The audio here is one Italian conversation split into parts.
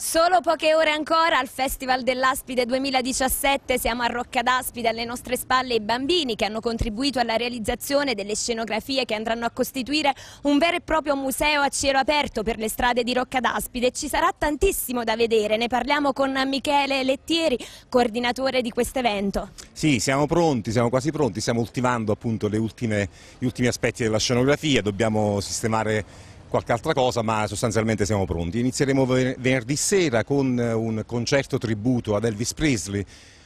Solo poche ore ancora al Festival dell'Aspide 2017 siamo a Rocca d'Aspide, alle nostre spalle i bambini che hanno contribuito alla realizzazione delle scenografie che andranno a costituire un vero e proprio museo a cielo aperto per le strade di Rocca d'Aspide. Ci sarà tantissimo da vedere, ne parliamo con Michele Lettieri, coordinatore di questo evento. Sì, siamo pronti, siamo quasi pronti, stiamo ultimando appunto ultime, gli ultimi aspetti della scenografia, dobbiamo sistemare qualche altra cosa, ma sostanzialmente siamo pronti. Inizieremo venerdì sera con eh, un concerto tributo ad Elvis Presley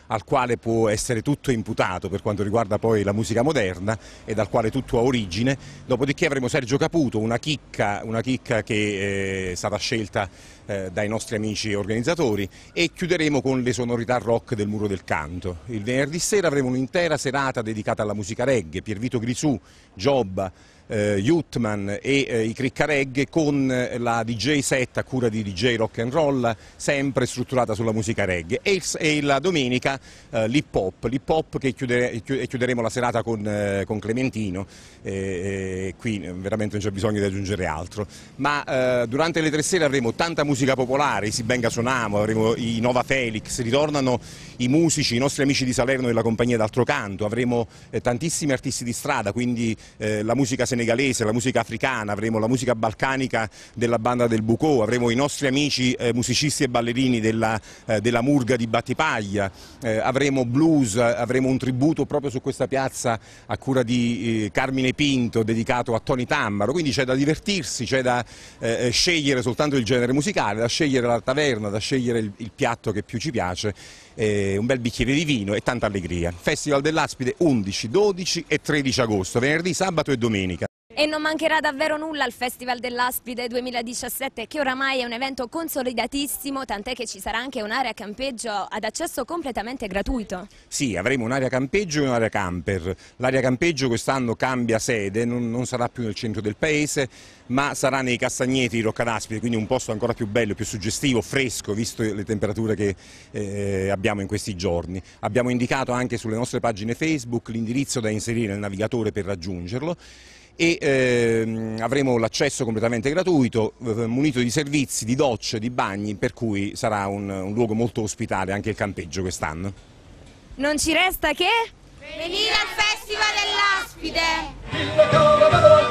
al quale può essere tutto imputato per quanto riguarda poi la musica moderna e dal quale tutto ha origine. Dopodiché avremo Sergio Caputo, una chicca, una chicca che è eh, stata scelta eh, dai nostri amici organizzatori e chiuderemo con le sonorità rock del Muro del Canto. Il venerdì sera avremo un'intera serata dedicata alla musica reggae, Piervito Grisù, Giobba, eh, Jutman e eh, i Criccaregg con eh, la DJ set a cura di DJ Rock and Roll, sempre strutturata sulla musica reggae. E, e la domenica eh, l'hip hop, l'hip hop che chiudere, chiuderemo la serata con, eh, con Clementino, qui eh, veramente non c'è bisogno di aggiungere altro. Ma durante le tre sere avremo tanta musica popolare, si benga suonamo, avremo i Nova Felix, ritornano i musici, i nostri amici di Salerno e la compagnia d'altro canto, avremo tantissimi artisti di strada, quindi la musica se ne senegalese, la musica africana, avremo la musica balcanica della banda del Bucò, avremo i nostri amici eh, musicisti e ballerini della, eh, della Murga di Battipaglia, eh, avremo blues, avremo un tributo proprio su questa piazza a cura di eh, Carmine Pinto dedicato a Tony Tammaro, quindi c'è da divertirsi, c'è da eh, eh, scegliere soltanto il genere musicale, da scegliere la taverna, da scegliere il, il piatto che più ci piace, un bel bicchiere di vino e tanta allegria. Festival dell'Aspide 11, 12 e 13 agosto, venerdì, sabato e domenica. E non mancherà davvero nulla al Festival dell'Aspide 2017 che oramai è un evento consolidatissimo tant'è che ci sarà anche un'area campeggio ad accesso completamente gratuito. Sì, avremo un'area campeggio e un'area camper. L'area campeggio quest'anno cambia sede, non, non, sarà più nel centro del paese ma sarà nei Castagneti di Rocca d'Aspide quindi un posto ancora più bello, più suggestivo, fresco visto le temperature che eh, abbiamo in questi giorni. Abbiamo indicato anche sulle nostre pagine Facebook l'indirizzo da inserire nel navigatore per raggiungerlo e ehm, avremo l'accesso completamente gratuito, eh, munito di servizi, di docce, di bagni, per cui sarà un, un luogo molto ospitale anche il campeggio quest'anno. Non ci resta che... Venire al Festival dell'Aspide!